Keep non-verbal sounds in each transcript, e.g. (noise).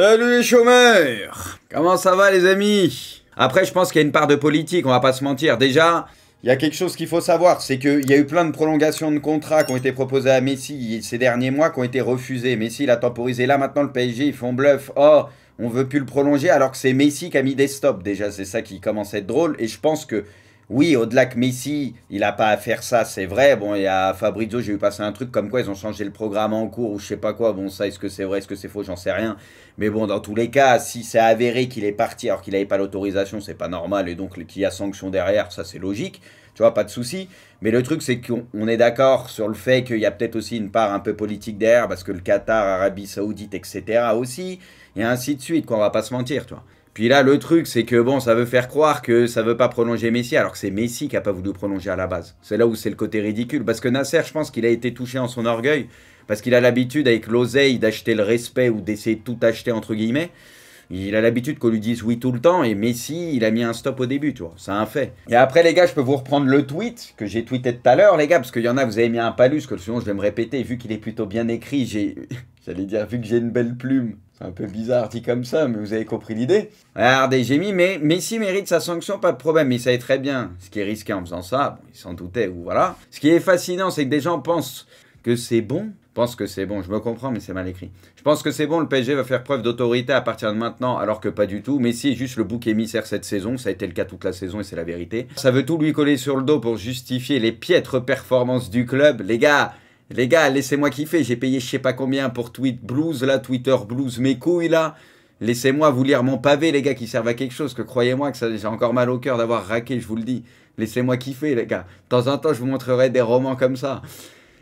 Salut les chômeurs Comment ça va les amis Après je pense qu'il y a une part de politique, on va pas se mentir. Déjà, il y a quelque chose qu'il faut savoir, c'est qu'il y a eu plein de prolongations de contrats qui ont été proposées à Messi ces derniers mois qui ont été refusées. Messi l'a temporisé là, maintenant le PSG ils font bluff. Oh, on veut plus le prolonger alors que c'est Messi qui a mis des stops déjà, c'est ça qui commence à être drôle. Et je pense que oui, au-delà que Messi, il n'a pas à faire ça, c'est vrai. Bon, il y a Fabrizio, j'ai vu passer un truc comme quoi ils ont changé le programme en cours ou je sais pas quoi. Bon, ça, est-ce que c'est vrai, est-ce que c'est faux, j'en sais rien. Mais bon, dans tous les cas, si c'est avéré qu'il est parti alors qu'il n'avait pas l'autorisation, c'est pas normal et donc qu'il y a sanction derrière, ça c'est logique. Tu vois, pas de souci. Mais le truc, c'est qu'on est d'accord sur le fait qu'il y a peut-être aussi une part un peu politique derrière parce que le Qatar, Arabie Saoudite, etc. aussi, et ainsi de suite, quoi, qu'on va pas se mentir, tu vois. Puis là, le truc, c'est que bon, ça veut faire croire que ça veut pas prolonger Messi, alors que c'est Messi qui a pas voulu prolonger à la base. C'est là où c'est le côté ridicule, parce que Nasser, je pense qu'il a été touché en son orgueil, parce qu'il a l'habitude avec l'oseille d'acheter le respect ou d'essayer de tout acheter entre guillemets. Il a l'habitude qu'on lui dise oui tout le temps et Messi, il a mis un stop au début, tu vois. C'est un fait. Et après, les gars, je peux vous reprendre le tweet que j'ai tweeté tout à l'heure, les gars, parce qu'il y en a, vous avez mis un palus, que sinon je vais me répéter. Vu qu'il est plutôt bien écrit, j'ai. (laughs) J'allais dire, vu que j'ai une belle plume, un peu bizarre dit comme ça, mais vous avez compris l'idée. Regardez, j'ai mis, mais Messi mérite sa sanction, pas de problème. Il savait très bien ce qui est risqué en faisant ça. Bon, il s'en doutait, ou voilà. Ce qui est fascinant, c'est que des gens pensent que c'est bon. Pensent que c'est bon, je me comprends, mais c'est mal écrit. Je pense que c'est bon, le PSG va faire preuve d'autorité à partir de maintenant, alors que pas du tout. Messi est juste le bouc émissaire cette saison, ça a été le cas toute la saison et c'est la vérité. Ça veut tout lui coller sur le dos pour justifier les piètres performances du club. Les gars, les gars, laissez-moi kiffer. J'ai payé je sais pas combien pour Tweet Blues, là, Twitter Blues, mes couilles, là. Laissez-moi vous lire mon pavé, les gars, qui servent à quelque chose. Que croyez-moi que j'ai encore mal au cœur d'avoir raqué, je vous le dis. Laissez-moi kiffer, les gars. De temps en temps, je vous montrerai des romans comme ça.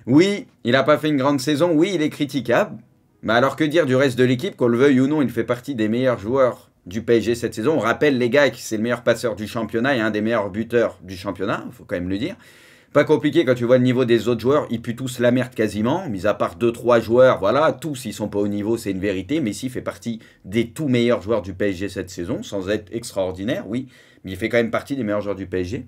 Oui, il n'a pas fait une grande saison. Oui, il est critiquable. Mais alors que dire du reste de l'équipe, qu'on le veuille ou non, il fait partie des meilleurs joueurs du PSG cette saison. On rappelle les gars que c'est le meilleur passeur du championnat et un des meilleurs buteurs du championnat, il faut quand même le dire. Pas compliqué quand tu vois le niveau des autres joueurs, ils puent tous la merde quasiment, mis à part 2-3 joueurs, voilà, tous ils sont pas au niveau, c'est une vérité. Messi fait partie des tout meilleurs joueurs du PSG cette saison, sans être extraordinaire, oui, mais il fait quand même partie des meilleurs joueurs du PSG.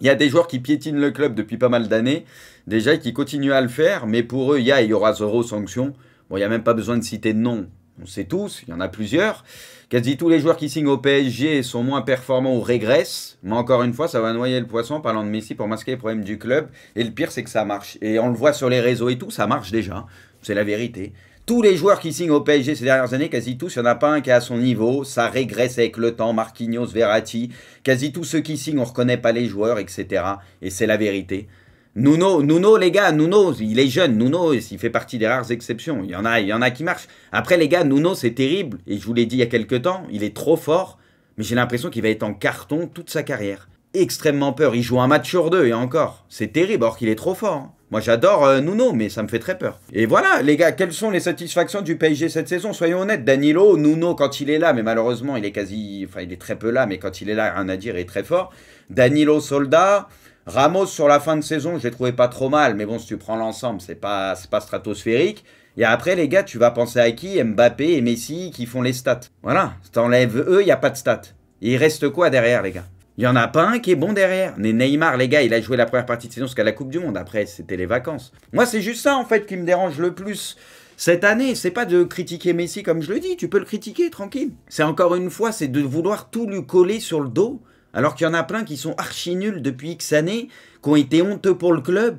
Il y a des joueurs qui piétinent le club depuis pas mal d'années, déjà, et qui continuent à le faire, mais pour eux, il y a, il y aura zéro sanction. Bon, il n'y a même pas besoin de citer de nom on sait tous, il y en a plusieurs. Quasi tous les joueurs qui signent au PSG sont moins performants ou régressent. Mais encore une fois, ça va noyer le poisson parlant de Messi pour masquer les problèmes du club. Et le pire, c'est que ça marche. Et on le voit sur les réseaux et tout, ça marche déjà. C'est la vérité. Tous les joueurs qui signent au PSG ces dernières années, quasi tous, il n'y en a pas un qui est à son niveau. Ça régresse avec le temps. Marquinhos, Verratti. Quasi tous ceux qui signent, on ne reconnaît pas les joueurs, etc. Et c'est la vérité. Nuno, Nuno, les gars, Nuno, il est jeune. Nuno, il fait partie des rares exceptions. Il y en a, il y en a qui marchent. Après, les gars, Nuno, c'est terrible. Et je vous l'ai dit il y a quelques temps, il est trop fort. Mais j'ai l'impression qu'il va être en carton toute sa carrière. Extrêmement peur. Il joue un match sur deux et encore. C'est terrible, or qu'il est trop fort. Hein. Moi, j'adore euh, Nuno, mais ça me fait très peur. Et voilà, les gars, quelles sont les satisfactions du PSG cette saison Soyons honnêtes, Danilo, Nuno, quand il est là, mais malheureusement, il est quasi... Enfin, il est très peu là, mais quand il est là, rien à dire, il est très fort. Danilo Soldat, Ramos, sur la fin de saison, je l'ai trouvé pas trop mal, mais bon, si tu prends l'ensemble, c'est pas, pas stratosphérique. Et après, les gars, tu vas penser à qui Mbappé et Messi qui font les stats. Voilà, t'enlèves eux, il n'y a pas de stats. Et il reste quoi derrière, les gars Il n'y en a pas un qui est bon derrière. Mais Neymar, les gars, il a joué la première partie de saison jusqu'à la Coupe du Monde. Après, c'était les vacances. Moi, c'est juste ça, en fait, qui me dérange le plus cette année, c'est pas de critiquer Messi comme je le dis, tu peux le critiquer tranquille. C'est encore une fois, c'est de vouloir tout lui coller sur le dos. Alors qu'il y en a plein qui sont archi nuls depuis X années, qui ont été honteux pour le club,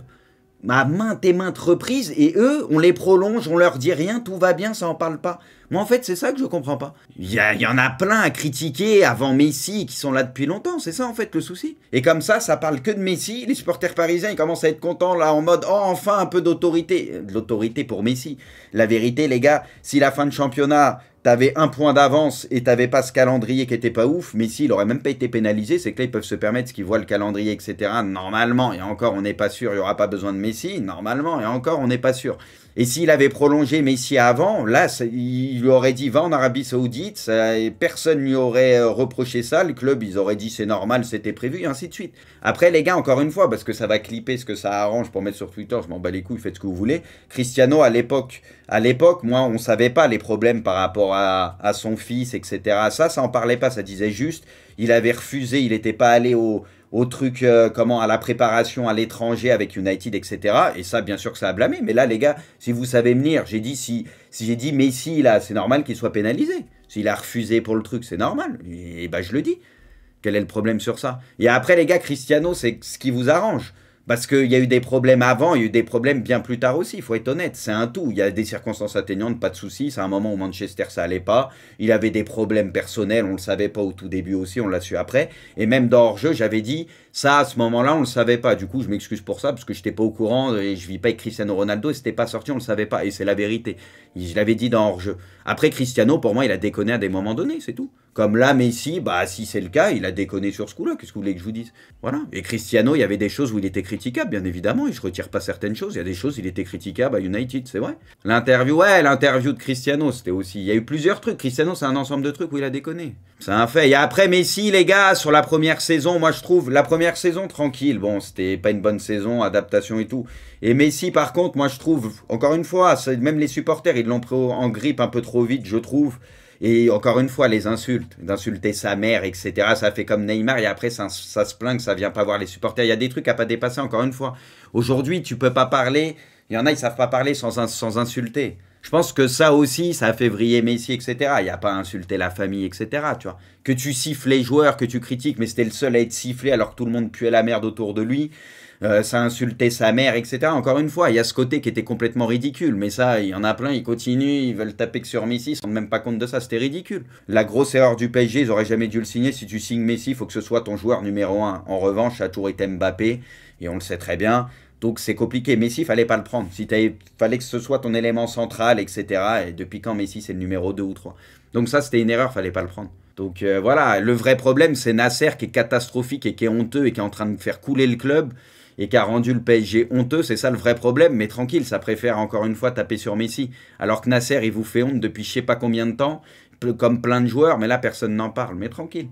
à maintes et maintes reprises, et eux, on les prolonge, on leur dit rien, tout va bien, ça n'en parle pas. Moi, en fait, c'est ça que je comprends pas. Il y, en a plein à critiquer avant Messi qui sont là depuis longtemps. C'est ça, en fait, le souci. Et comme ça, ça parle que de Messi. Les supporters parisiens, ils commencent à être contents là en mode, oh, enfin un peu d'autorité. De l'autorité pour Messi. La vérité, les gars, si la fin de championnat, t'avais un point d'avance et t'avais pas ce calendrier qui était pas ouf, Messi, il aurait même pas été pénalisé, c'est que là ils peuvent se permettre ce qu'ils voient le calendrier, etc. Normalement, et encore on n'est pas sûr, il y aura pas besoin de Messi, normalement, et encore on n'est pas sûr. Et s'il avait prolongé Messi avant, là, il lui aurait dit va en Arabie Saoudite, personne lui aurait euh, reproché ça. Le club, ils auraient dit c'est normal, c'était prévu, et ainsi de suite. Après, les gars, encore une fois, parce que ça va clipper ce que ça arrange pour mettre sur Twitter, je m'en bats les couilles, faites ce que vous voulez. Cristiano, à l'époque, à l'époque, moi, on savait pas les problèmes par rapport à, son fils, etc. Ça, ça n'en parlait pas, ça disait juste, il avait refusé, il n'était pas allé au au truc, euh, comment, à la préparation à l'étranger avec United, etc. Et ça, bien sûr que ça a blâmé. Mais là, les gars, si vous savez venir, j'ai dit, si, si j'ai dit Messi, là, c'est normal qu'il soit pénalisé. S'il a refusé pour le truc, c'est normal. Et, et ben, je le dis. Quel est le problème sur ça Et après, les gars, Cristiano, c'est ce qui vous arrange. Parce qu'il y a eu des problèmes avant, il y a eu des problèmes bien plus tard aussi, il faut être honnête, c'est un tout. Il y a des circonstances atteignantes, pas de soucis, c'est un moment où Manchester ça allait pas, il avait des problèmes personnels, on le savait pas au tout début aussi, on l'a su après. Et même dans hors-jeu, j'avais dit, ça, à ce moment-là, on ne le savait pas. Du coup, je m'excuse pour ça parce que je n'étais pas au courant et je ne vis pas avec Cristiano Ronaldo. et C'était pas sorti, on ne le savait pas. Et c'est la vérité. Je l'avais dit dans hors-jeu. Après, Cristiano, pour moi, il a déconné à des moments donnés, c'est tout. Comme là, Messi, bah, si c'est le cas, il a déconné sur ce coup-là. Qu'est-ce que vous voulez que je vous dise Voilà. Et Cristiano, il y avait des choses où il était critiquable, bien évidemment. Et je retire pas certaines choses. Il y a des choses, où il était critiquable à United, c'est vrai. L'interview, ouais, l'interview de Cristiano, c'était aussi. Il y a eu plusieurs trucs. Cristiano, c'est un ensemble de trucs où il a déconné. C'est un fait. Et après, Messi, les gars, sur la première saison, moi, je trouve, la première saison tranquille. Bon, c'était pas une bonne saison, adaptation et tout. Et Messi, par contre, moi je trouve, encore une fois, même les supporters, ils l'ont pris en grippe un peu trop vite, je trouve. Et encore une fois, les insultes, d'insulter sa mère, etc. Ça fait comme Neymar et après ça, se plaint que ça vient pas voir les supporters. Il y a des trucs à pas dépasser. Encore une fois, aujourd'hui, tu peux pas parler. Il y en a, ils savent pas parler sans insulter. Je pense que ça aussi, ça a fait vriller Messi, etc. Il n'y a pas insulté la famille, etc. Tu vois. Que tu siffles les joueurs, que tu critiques, mais c'était le seul à être sifflé alors que tout le monde puait la merde autour de lui. Euh, ça insulté sa mère, etc. Encore une fois, il y a ce côté qui était complètement ridicule, mais ça, il y en a plein, ils continuent, ils veulent taper que sur Messi, ils se rendent même pas compte de ça, c'était ridicule. La grosse erreur du PSG, ils n'auraient jamais dû le signer. Si tu signes Messi, il faut que ce soit ton joueur numéro 1. En revanche, à a et Mbappé, et on le sait très bien. Donc c'est compliqué. Messi, fallait pas le prendre. Si fallait que ce soit ton élément central, etc. Et depuis quand Messi, c'est le numéro 2 ou 3 Donc ça, c'était une erreur, fallait pas le prendre. Donc euh, voilà, le vrai problème, c'est Nasser qui est catastrophique et qui est honteux et qui est en train de faire couler le club et qui a rendu le PSG honteux, c'est ça le vrai problème, mais tranquille, ça préfère encore une fois taper sur Messi. Alors que Nasser, il vous fait honte depuis je sais pas combien de temps, comme plein de joueurs, mais là personne n'en parle, mais tranquille.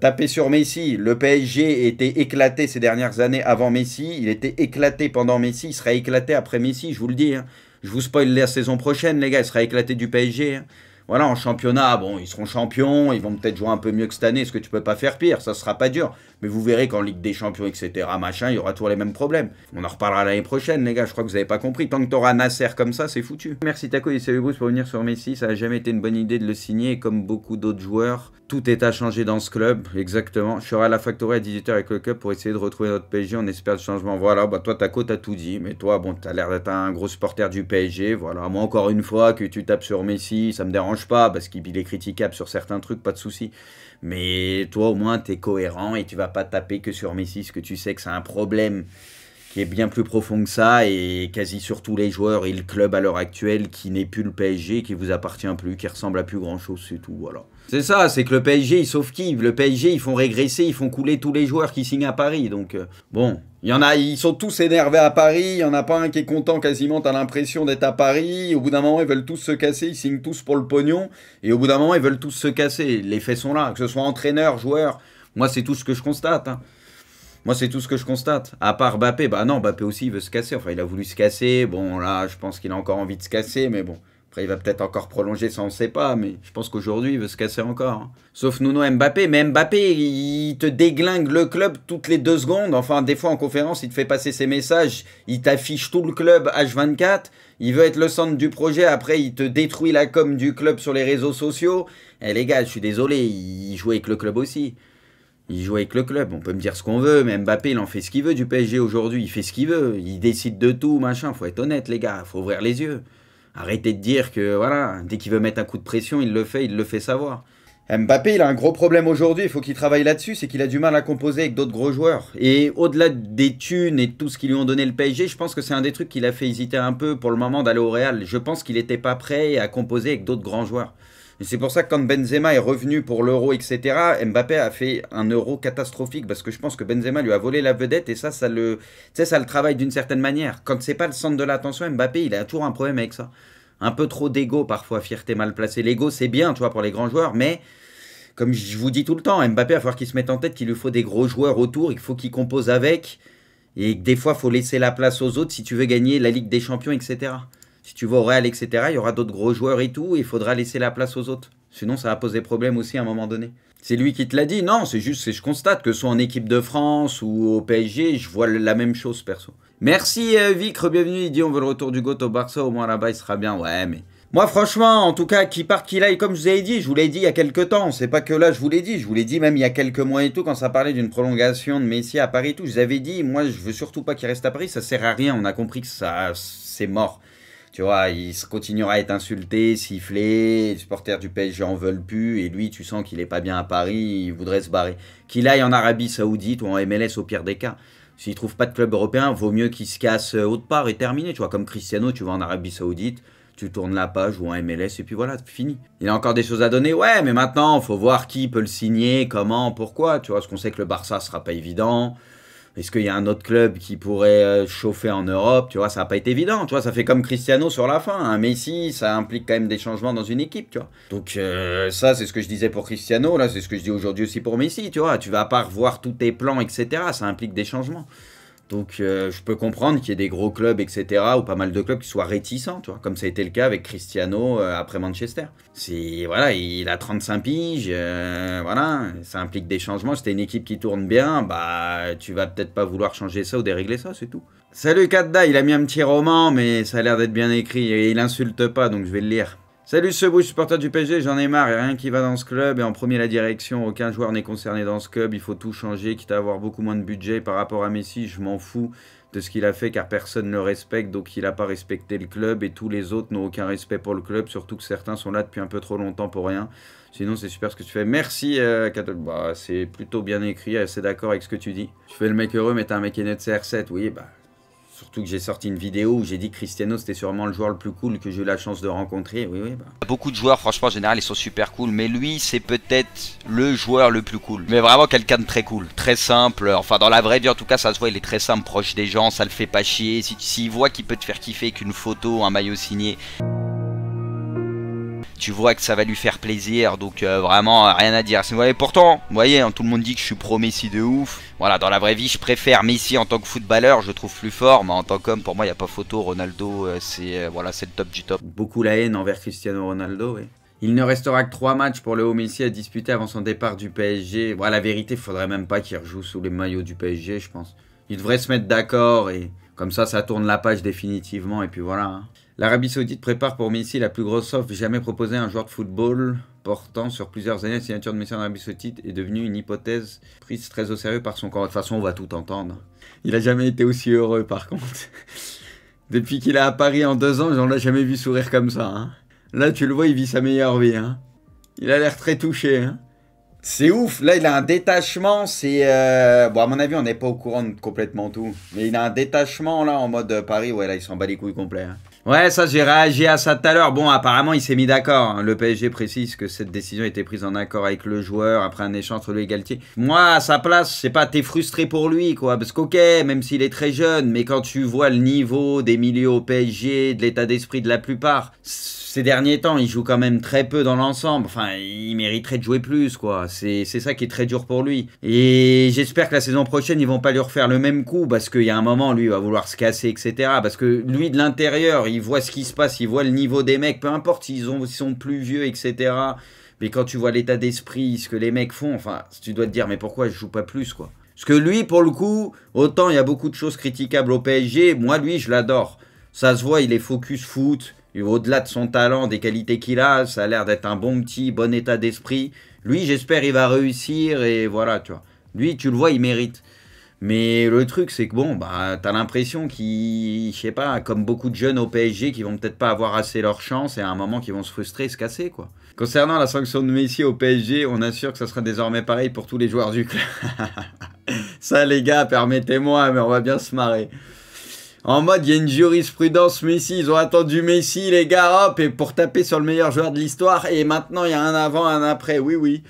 Taper sur Messi, le PSG était éclaté ces dernières années avant Messi, il était éclaté pendant Messi, il sera éclaté après Messi, je vous le dis. Hein. Je vous spoil la saison prochaine, les gars, il sera éclaté du PSG. Hein. Voilà, en championnat, bon, ils seront champions, ils vont peut-être jouer un peu mieux que cette année, ce que tu peux pas faire pire, ça sera pas dur. Mais vous verrez qu'en Ligue des Champions, etc., machin, il y aura toujours les mêmes problèmes. On en reparlera l'année prochaine, les gars. Je crois que vous avez pas compris. Tant que t'auras Nasser comme ça, c'est foutu. Merci Taco et salut Bruce pour venir sur Messi. Ça a jamais été une bonne idée de le signer. comme beaucoup d'autres joueurs, tout est à changer dans ce club. Exactement. Je serai à la factory à 18h avec le club pour essayer de retrouver notre PSG. On espère le changement. Voilà. Bah, toi, Taco, t'as tout dit. Mais toi, bon, t'as l'air d'être un gros supporter du PSG. Voilà. Moi, encore une fois, que tu tapes sur Messi, ça me dérange pas parce qu'il est critiquable sur certains trucs, pas de souci. Mais toi, au moins, tu es cohérent et tu vas pas taper que sur Messi, parce que tu sais que c'est un problème qui est bien plus profond que ça et quasi sur tous les joueurs et le club à l'heure actuelle qui n'est plus le PSG, qui vous appartient plus, qui ressemble à plus grand chose, c'est tout, voilà. C'est ça, c'est que le PSG, ils sauvent qui Le PSG, ils font régresser, ils font couler tous les joueurs qui signent à Paris, donc euh, bon... Il y en a, ils sont tous énervés à Paris, il n'y en a pas un qui est content quasiment, t'as l'impression d'être à Paris, au bout d'un moment ils veulent tous se casser, ils signent tous pour le pognon, et au bout d'un moment ils veulent tous se casser, les faits sont là, que ce soit entraîneur, joueur, moi c'est tout ce que je constate. Hein. Moi, c'est tout ce que je constate. À part Bappé, bah non, Bappé aussi, il veut se casser. Enfin, il a voulu se casser. Bon, là, je pense qu'il a encore envie de se casser, mais bon. Après, il va peut-être encore prolonger, ça on ne sait pas, mais je pense qu'aujourd'hui, il veut se casser encore. Hein. Sauf Nuno Mbappé, mais Mbappé, il te déglingue le club toutes les deux secondes. Enfin, des fois en conférence, il te fait passer ses messages, il t'affiche tout le club H24, il veut être le centre du projet, après il te détruit la com du club sur les réseaux sociaux. Eh les gars, je suis désolé, il joue avec le club aussi. Il joue avec le club, on peut me dire ce qu'on veut, mais Mbappé, il en fait ce qu'il veut du PSG aujourd'hui, il fait ce qu'il veut, il décide de tout, machin, faut être honnête les gars, faut ouvrir les yeux. Arrêtez de dire que voilà, dès qu'il veut mettre un coup de pression, il le fait, il le fait savoir. Mbappé, il a un gros problème aujourd'hui, il faut qu'il travaille là-dessus, c'est qu'il a du mal à composer avec d'autres gros joueurs. Et au-delà des thunes et tout ce qui lui ont donné le PSG, je pense que c'est un des trucs qui l'a fait hésiter un peu pour le moment d'aller au Real. Je pense qu'il n'était pas prêt à composer avec d'autres grands joueurs c'est pour ça que quand Benzema est revenu pour l'euro, etc., Mbappé a fait un euro catastrophique parce que je pense que Benzema lui a volé la vedette et ça, ça le, ça le travaille d'une certaine manière. Quand c'est pas le centre de l'attention, Mbappé, il a toujours un problème avec ça. Un peu trop d'ego parfois, fierté mal placée. L'ego, c'est bien, tu vois, pour les grands joueurs, mais comme je vous dis tout le temps, Mbappé, il va falloir qu'il se mette en tête qu'il lui faut des gros joueurs autour, il faut qu'il compose avec. Et des fois, il faut laisser la place aux autres si tu veux gagner la Ligue des Champions, etc tu vas au Real, etc., il y aura d'autres gros joueurs et tout, il faudra laisser la place aux autres. Sinon, ça va poser problème aussi à un moment donné. C'est lui qui te l'a dit. Non, c'est juste que je constate que soit en équipe de France ou au PSG, je vois la même chose perso. Merci euh, Vic, bienvenue. Il dit on veut le retour du GOAT au Barça, au moins là-bas il sera bien. Ouais, mais. Moi, franchement, en tout cas, qui part, qui aille, comme je vous ai dit, je vous l'ai dit il y a quelques temps, c'est pas que là, je vous l'ai dit, je vous l'ai dit même il y a quelques mois et tout, quand ça parlait d'une prolongation de Messi à Paris et tout, je vous avais dit, moi, je veux surtout pas qu'il reste à Paris, ça sert à rien, on a compris que ça, c'est mort. Tu vois, il continuera à être insulté, sifflé, les supporters du PSG en veulent plus, et lui, tu sens qu'il est pas bien à Paris, il voudrait se barrer. Qu'il aille en Arabie Saoudite ou en MLS au pire des cas. S'il trouve pas de club européen, vaut mieux qu'il se casse euh, autre part et terminé. Tu vois, comme Cristiano, tu vas en Arabie Saoudite, tu tournes la page ou en MLS et puis voilà, fini. Il a encore des choses à donner, ouais, mais maintenant, faut voir qui peut le signer, comment, pourquoi, tu vois, ce qu'on sait que le Barça sera pas évident, est-ce qu'il y a un autre club qui pourrait euh, chauffer en Europe Tu vois, ça n'a pas été évident. Tu vois, ça fait comme Cristiano sur la fin. Mais hein. Messi, ça implique quand même des changements dans une équipe. Tu vois. Donc euh, ça, c'est ce que je disais pour Cristiano. Là, c'est ce que je dis aujourd'hui aussi pour Messi. Tu vois, tu vas pas revoir tous tes plans, etc. Ça implique des changements. Donc euh, je peux comprendre qu'il y ait des gros clubs, etc., ou pas mal de clubs qui soient réticents, tu vois, comme ça a été le cas avec Cristiano euh, après Manchester. C'est, voilà, il a 35 piges, euh, voilà, ça implique des changements. Si t'es une équipe qui tourne bien, bah tu vas peut-être pas vouloir changer ça ou dérégler ça, c'est tout. Salut Kadda, il a mis un petit roman, mais ça a l'air d'être bien écrit et il insulte pas, donc je vais le lire. Salut ce bouche supporter du PSG, j'en ai marre, a rien qui va dans ce club, et en premier la direction, aucun joueur n'est concerné dans ce club, il faut tout changer, quitte à avoir beaucoup moins de budget par rapport à Messi, je m'en fous de ce qu'il a fait car personne ne le respecte, donc il n'a pas respecté le club, et tous les autres n'ont aucun respect pour le club, surtout que certains sont là depuis un peu trop longtemps pour rien. Sinon c'est super ce que tu fais. Merci euh, bah, c'est plutôt bien écrit, c'est d'accord avec ce que tu dis. Tu fais le mec heureux mais t'es un mec aîné de CR7, oui bah Surtout que j'ai sorti une vidéo où j'ai dit que Cristiano c'était sûrement le joueur le plus cool que j'ai eu la chance de rencontrer. Oui, oui, bah. Beaucoup de joueurs, franchement, en général, ils sont super cool. Mais lui, c'est peut-être le joueur le plus cool. Mais vraiment quelqu'un de très cool, très simple. Enfin, dans la vraie vie, en tout cas, ça se voit, il est très simple, proche des gens, ça le fait pas chier. S'il voit qu'il peut te faire kiffer qu'une photo, un maillot signé. Tu vois que ça va lui faire plaisir, donc euh, vraiment euh, rien à dire. pourtant, vous voyez, hein, tout le monde dit que je suis pro Messi de ouf. Voilà, dans la vraie vie, je préfère Messi en tant que footballeur, je trouve plus fort, mais en tant qu'homme, pour moi, il n'y a pas photo. Ronaldo, euh, c'est voilà, le top du top. Beaucoup la haine envers Cristiano Ronaldo, Il ne restera que 3 matchs pour le haut Messi à disputer avant son départ du PSG. Voilà, la vérité, il faudrait même pas qu'il rejoue sous les maillots du PSG, je pense. Il devrait se mettre d'accord et comme ça, ça tourne la page définitivement et puis voilà. Hein. L'Arabie Saoudite prépare pour Messi la plus grosse offre jamais proposée à un joueur de football portant sur plusieurs années la signature de Messi en Arabie Saoudite est devenue une hypothèse prise très au sérieux par son corps. De toute façon, on va tout entendre. Il n'a jamais été aussi heureux, par contre. (laughs) Depuis qu'il est à Paris en deux ans, on l'a jamais vu sourire comme ça. Hein. Là, tu le vois, il vit sa meilleure vie. Hein. Il a l'air très touché. Hein. C'est ouf, là il a un détachement, c'est... Euh, bon à mon avis on n'est pas au courant de complètement tout. Mais il a un détachement là en mode euh, Paris, ouais là il s'en bat les couilles complet. Ouais, ça, j'ai réagi à ça tout à l'heure. Bon, apparemment, il s'est mis d'accord. Hein. Le PSG précise que cette décision a été prise en accord avec le joueur après un échange entre lui Galtier. Moi, à sa place, je sais pas, t'es frustré pour lui, quoi. Parce qu'ok, même s'il est très jeune, mais quand tu vois le niveau des milieux au PSG, de l'état d'esprit de la plupart, ces derniers temps, il joue quand même très peu dans l'ensemble. Enfin, il mériterait de jouer plus, quoi. C'est ça qui est très dur pour lui. Et j'espère que la saison prochaine, ils vont pas lui refaire le même coup parce qu'il y a un moment, lui, il va vouloir se casser, etc. Parce que lui, de l'intérieur, il voit ce qui se passe, il voit le niveau des mecs, peu importe s'ils sont plus vieux, etc. Mais quand tu vois l'état d'esprit, ce que les mecs font, enfin, tu dois te dire, mais pourquoi je joue pas plus, quoi. Parce que lui, pour le coup, autant il y a beaucoup de choses critiquables au PSG, moi, lui, je l'adore. Ça se voit, il est focus foot, au-delà de son talent, des qualités qu'il a, ça a l'air d'être un bon petit, bon état d'esprit. Lui, j'espère, il va réussir et voilà, tu vois. Lui, tu le vois, il mérite. Mais le truc, c'est que bon, bah, t'as l'impression qu'il, je sais pas, comme beaucoup de jeunes au PSG qui vont peut-être pas avoir assez leur chance et à un moment qui vont se frustrer se casser, quoi. Concernant la sanction de Messi au PSG, on assure que ça sera désormais pareil pour tous les joueurs du club. (laughs) ça, les gars, permettez-moi, mais on va bien se marrer en mode il y a une jurisprudence Messi, ils ont attendu Messi les gars, hop, et pour taper sur le meilleur joueur de l'histoire, et maintenant il y a un avant, un après, oui oui.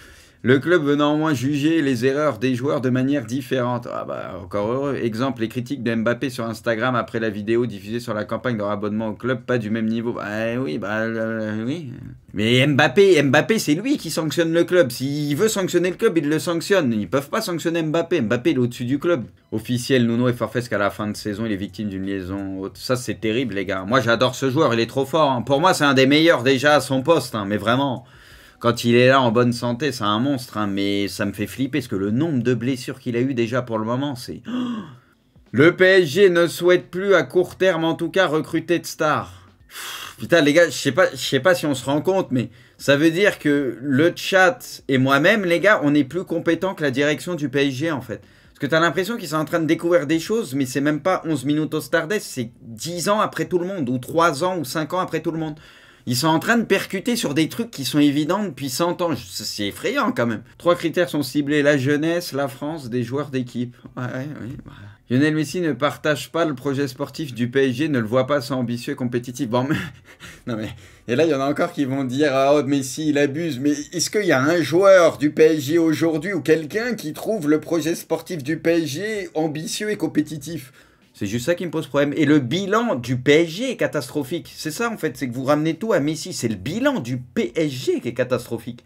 Le club veut néanmoins juger les erreurs des joueurs de manière différente. Ah bah, encore heureux. Exemple, les critiques de Mbappé sur Instagram après la vidéo diffusée sur la campagne de rabonnement au club, pas du même niveau. Bah eh oui, bah euh, oui. Mais Mbappé, Mbappé, c'est lui qui sanctionne le club. S'il veut sanctionner le club, il le sanctionne. Ils peuvent pas sanctionner Mbappé. Mbappé, est au-dessus du club. Officiel, Nuno est forfait qu'à la fin de saison, il est victime d'une liaison Ça, c'est terrible, les gars. Moi, j'adore ce joueur. Il est trop fort. Hein. Pour moi, c'est un des meilleurs déjà à son poste. Hein. Mais vraiment quand il est là en bonne santé, c'est un monstre, hein, mais ça me fait flipper parce que le nombre de blessures qu'il a eu déjà pour le moment, c'est. (gasps) Le PSG ne souhaite plus à court terme, en tout cas, recruter de stars. putain, les gars, je sais pas, je sais pas si on se rend compte, mais ça veut dire que le chat et moi-même, les gars, on est plus compétents que la direction du PSG en fait. Parce que t'as l'impression qu'ils sont en train de découvrir des choses, mais c'est même pas 11 minutes au Stardust, c'est 10 ans après tout le monde, ou 3 ans, ou 5 ans après tout le monde. Ils sont en train de percuter sur des trucs qui sont évidents depuis 100 ans. C'est effrayant quand même. Trois critères sont ciblés la jeunesse, la France, des joueurs d'équipe. Ouais, bah. Lionel Messi ne partage pas le projet sportif du PSG, ne le voit pas sans ambitieux et compétitif. Bon, mais... (laughs) non mais et là il y en a encore qui vont dire ah oh, Messi il abuse. Mais est-ce qu'il y a un joueur du PSG aujourd'hui ou quelqu'un qui trouve le projet sportif du PSG ambitieux et compétitif c'est juste ça qui me pose problème. Et le bilan du PSG est catastrophique. C'est ça en fait, c'est que vous ramenez tout à Messi. C'est le bilan du PSG qui est catastrophique.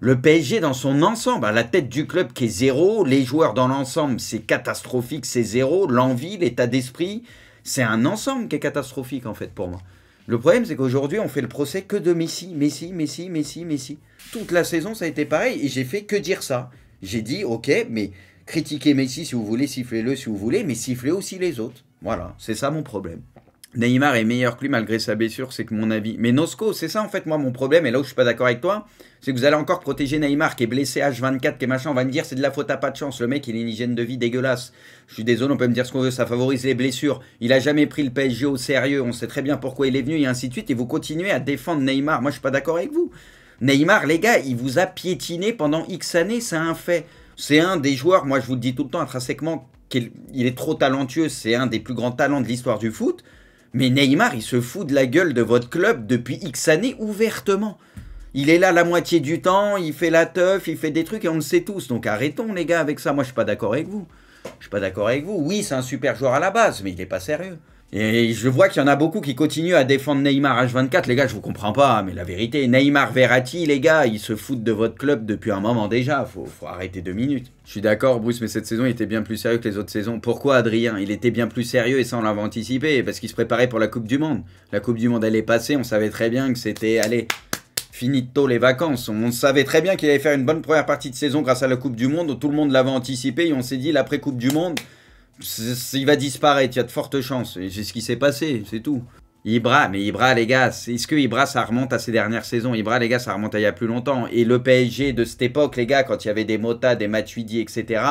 Le PSG dans son ensemble, à la tête du club qui est zéro, les joueurs dans l'ensemble, c'est catastrophique, c'est zéro. L'envie, l'état d'esprit, c'est un ensemble qui est catastrophique en fait pour moi. Le problème, c'est qu'aujourd'hui, on fait le procès que de Messi, Messi, Messi, Messi, Messi. Toute la saison, ça a été pareil. Et j'ai fait que dire ça. J'ai dit, ok, mais critiquez Messi si vous voulez, sifflez-le si vous voulez, mais sifflez aussi les autres. Voilà, c'est ça mon problème. Neymar est meilleur que lui malgré sa blessure, c'est que mon avis. Mais Nosco, c'est ça en fait moi mon problème, et là où je suis pas d'accord avec toi, c'est que vous allez encore protéger Neymar qui est blessé H24, qui est machin, on va me dire c'est de la faute à pas de chance, le mec il est une hygiène de vie dégueulasse. Je suis désolé, on peut me dire ce qu'on veut, ça favorise les blessures. Il a jamais pris le PSG au sérieux, on sait très bien pourquoi il est venu et ainsi de suite, et vous continuez à défendre Neymar. Moi je suis pas d'accord avec vous. Neymar, les gars, il vous a piétiné pendant X années, c'est un fait. C'est un des joueurs, moi je vous le dis tout le temps intrinsèquement, qu'il est trop talentueux, c'est un des plus grands talents de l'histoire du foot. Mais Neymar, il se fout de la gueule de votre club depuis X années ouvertement. Il est là la moitié du temps, il fait la teuf, il fait des trucs et on le sait tous. Donc arrêtons les gars avec ça. Moi je suis pas d'accord avec vous. Je suis pas d'accord avec vous. Oui, c'est un super joueur à la base, mais il n'est pas sérieux. Et je vois qu'il y en a beaucoup qui continuent à défendre Neymar H24. Les gars, je vous comprends pas, hein, mais la vérité, Neymar Verratti, les gars, ils se foutent de votre club depuis un moment déjà. Faut, faut arrêter deux minutes. Je suis d'accord, Bruce, mais cette saison, il était bien plus sérieux que les autres saisons. Pourquoi, Adrien Il était bien plus sérieux et ça, on l'avait anticipé, parce qu'il se préparait pour la Coupe du Monde. La Coupe du Monde, elle est passée, on savait très bien que c'était, allez, tôt les vacances. On savait très bien qu'il allait faire une bonne première partie de saison grâce à la Coupe du Monde. Tout le monde l'avait anticipé et on s'est dit, l'après-Coupe du Monde il va disparaître, il y a de fortes chances. C'est ce qui s'est passé, c'est tout. Ibra, mais Ibra, les gars, est-ce que Ibra, ça remonte à ces dernières saisons Ibra, les gars, ça remonte à il y a plus longtemps. Et le PSG de cette époque, les gars, quand il y avait des Mota, des Matuidi, etc.,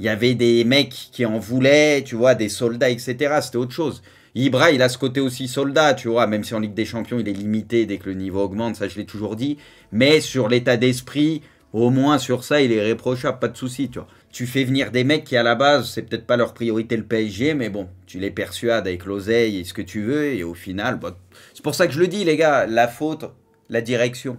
il y avait des mecs qui en voulaient, tu vois, des soldats, etc., c'était autre chose. Ibra, il a ce côté aussi soldat, tu vois, même si en Ligue des Champions, il est limité dès que le niveau augmente, ça je l'ai toujours dit. Mais sur l'état d'esprit, au moins sur ça, il est réprochable, pas de souci, tu vois tu fais venir des mecs qui à la base, c'est peut-être pas leur priorité le PSG, mais bon, tu les persuades avec l'oseille et ce que tu veux, et au final, bah, c'est pour ça que je le dis les gars, la faute, la direction.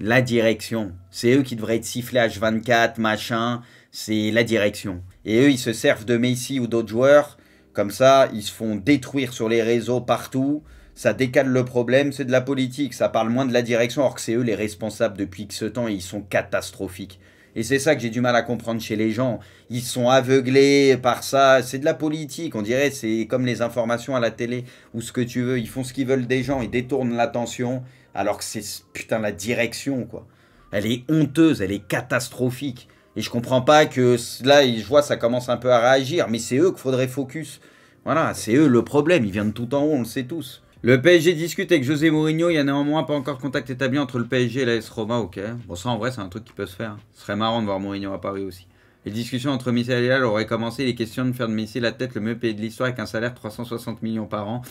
La direction. C'est eux qui devraient être sifflés H24, machin, c'est la direction. Et eux, ils se servent de Messi ou d'autres joueurs, comme ça, ils se font détruire sur les réseaux partout, ça décale le problème, c'est de la politique, ça parle moins de la direction, alors que c'est eux les responsables depuis que ce temps, et ils sont catastrophiques. Et c'est ça que j'ai du mal à comprendre chez les gens. Ils sont aveuglés par ça. C'est de la politique, on dirait. C'est comme les informations à la télé ou ce que tu veux. Ils font ce qu'ils veulent des gens. Ils détournent l'attention. Alors que c'est putain la direction, quoi. Elle est honteuse, elle est catastrophique. Et je comprends pas que là, je vois, ça commence un peu à réagir. Mais c'est eux qu'il faudrait focus. Voilà, c'est eux le problème. Ils viennent tout en haut, on le sait tous. Le PSG discute avec José Mourinho. Il y a néanmoins pas encore contact établi entre le PSG et l'AS Roma. Ok. Bon, ça en vrai, c'est un truc qui peut se faire. Ce serait marrant de voir Mourinho à Paris aussi. Les discussions entre Messi et Léal auraient commencé. Les questions de faire de Messi la tête le mieux payé de l'histoire avec un salaire de 360 millions par an.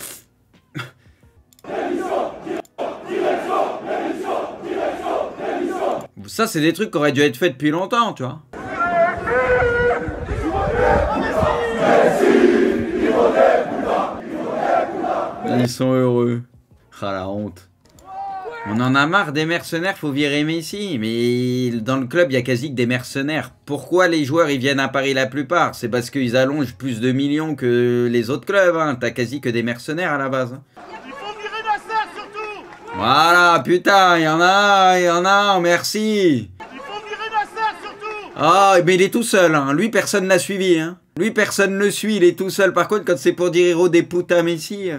Ça, c'est des trucs qui auraient dû être faits depuis longtemps, tu vois. Ils sont heureux. Ah la honte. On en a marre des mercenaires, faut virer Messi. Mais dans le club, il y a quasi que des mercenaires. Pourquoi les joueurs ils viennent à Paris la plupart C'est parce qu'ils allongent plus de millions que les autres clubs. Hein. T'as quasi que des mercenaires à la base. Il faut virer Massa, surtout Voilà, putain, il y en a, il y en a, merci. Il faut virer Massa, surtout Ah, mais il est tout seul. Hein. Lui, personne l'a suivi. Hein. Lui, personne ne le suit, il est tout seul. Par contre, quand c'est pour dire héros des putes à Messi.